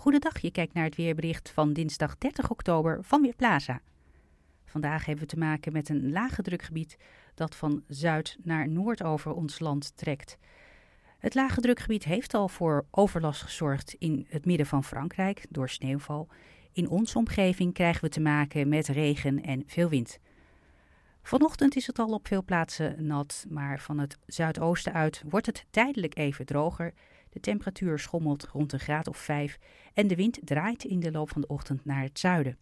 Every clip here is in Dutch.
Goedendag, je kijkt naar het weerbericht van dinsdag 30 oktober van Weerplaza. Vandaag hebben we te maken met een lage drukgebied dat van zuid naar noord over ons land trekt. Het lage drukgebied heeft al voor overlast gezorgd in het midden van Frankrijk door sneeuwval. In onze omgeving krijgen we te maken met regen en veel wind. Vanochtend is het al op veel plaatsen nat, maar van het zuidoosten uit wordt het tijdelijk even droger. De temperatuur schommelt rond een graad of 5 en de wind draait in de loop van de ochtend naar het zuiden.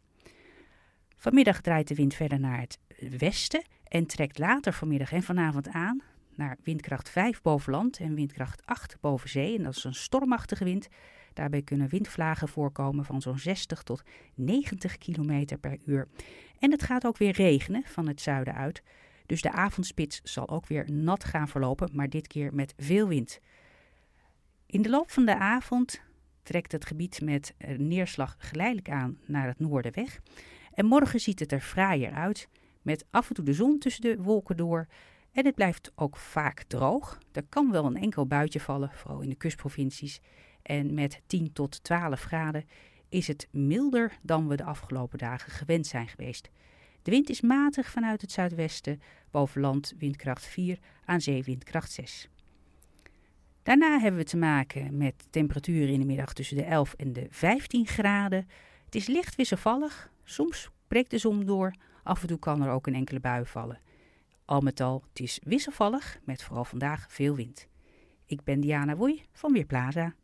Vanmiddag draait de wind verder naar het westen en trekt later vanmiddag en vanavond aan naar windkracht 5 boven land en windkracht 8 boven zee. En dat is een stormachtige wind. Daarbij kunnen windvlagen voorkomen van zo'n 60 tot 90 km per uur. En het gaat ook weer regenen van het zuiden uit. Dus de avondspits zal ook weer nat gaan verlopen, maar dit keer met veel wind. In de loop van de avond trekt het gebied met eh, neerslag geleidelijk aan naar het noorden weg. En morgen ziet het er fraaier uit, met af en toe de zon tussen de wolken door. En het blijft ook vaak droog. Er kan wel een enkel buitje vallen, vooral in de kustprovincies. En met 10 tot 12 graden is het milder dan we de afgelopen dagen gewend zijn geweest. De wind is matig vanuit het zuidwesten, boven land windkracht 4, aan zee windkracht 6. Daarna hebben we te maken met temperaturen in de middag tussen de 11 en de 15 graden. Het is licht wisselvallig, soms breekt de zon door, af en toe kan er ook een enkele bui vallen. Al met al, het is wisselvallig met vooral vandaag veel wind. Ik ben Diana Woei van Weerplaza.